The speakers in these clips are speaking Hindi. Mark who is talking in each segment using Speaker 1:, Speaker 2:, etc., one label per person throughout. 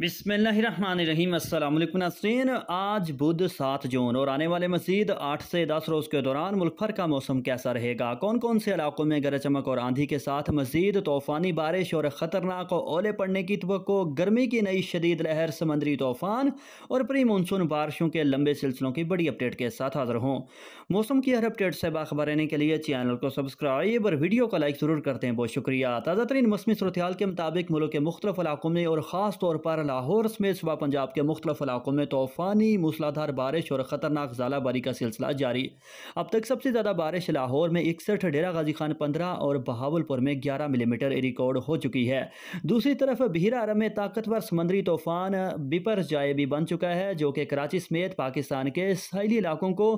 Speaker 1: बिसमीम नासरीन आज बुध सात जून और आने वाले मजीद आठ से दस रोज़ के दौरान मुल्क भर का मौसम कैसा रहेगा कौन कौन से इलाकों में गरज चमक और आंधी के साथ मजीद तूफ़ानी बारिश और ख़तरनाक ओले पड़ने की तो गर्मी की नई शदीद लहर समंदरी तूफ़ान और प्री मानसून बारिशों के लंबे सिलसिलों की बड़ी अपडेट के साथ हाजिर हों मौसम की हर अपडेट से बाखबर रहने के लिए चैनल को सब्सक्राइब और वीडियो को लाइक ज़रूर करते हैं बहुत शुक्रिया ताज़ा तरीन मौसमी सूरत के मुताबिक मुल्क के मुख्तलिफ इलाकों में और ख़ास तौर पर लाहौर समेत सुबह पंजाब के मुख्तलिफ इलाकों में तूफ़ानी मूसलाधार बारिश और ख़तरनाक जलाबारी का सिलसिला जारी अब तक सबसे ज़्यादा बारिश लाहौर में इकसठ डेरा गाजी खान पंद्रह और बहावलपुर में ग्यारह मिलीमीटर रिकॉर्ड हो चुकी है दूसरी तरफ बिहरा में ताकतवर समंदरी तूफ़ान बिपर जाए भी बन चुका है जो कि कराची समेत पाकिस्तान के साहली इलाकों को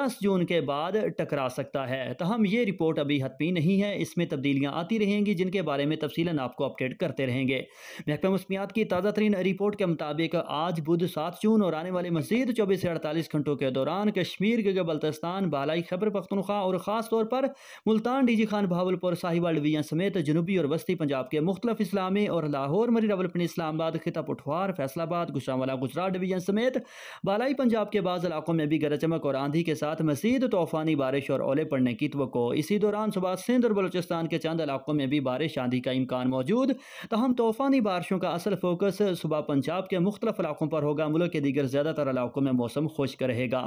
Speaker 1: दस जून के बाद टकरा सकता है तहम ये रिपोर्ट अभी हतमी नहीं है इसमें तब्दीलियाँ आती रहेंगी जिनके बारे में तफसीला आपको अपडेट करते रहेंगे महकमा मौसमियात की ताज़ा तरीन रिपोर्ट के मुताबिक आज बुध सात जून और आने वाले मजीद चौबीस से अड़तालीस घंटों के दौरान कश्मीर के बल्तिस्तान बालाई खबर पख्तनखा और ख़ासतौर पर मुल्तान डी जी खान भावलपुर साहिबाल डिवीजन समेत जनूबी और वस्ती पंजाब के मुख्त इस्लामी और लाहौर मरी रावलपनी इस्लामाबाद खिता पठवार फैसलाबाद गुशावाला गुजरात डिवीजन समेत बालाई पंजाब के बाद इलाकों में भी गरज चमक और आंधी के साथ मजीद तूफानी बारिश और ओले पड़ने की तो इसी दौरान सुबह सिंध और बलोचिस्तान के चंद इलाकों में भी बारिश आंधी का इम्कान मौजूद तहम तूफानी बारिशों का असल फोकस सुबह पंजाब के मुख्तलिफ इलाकों पर होगा मुल्क के दीगर ज़्यादातर इलाकों में मौसम खुश्क रहेगा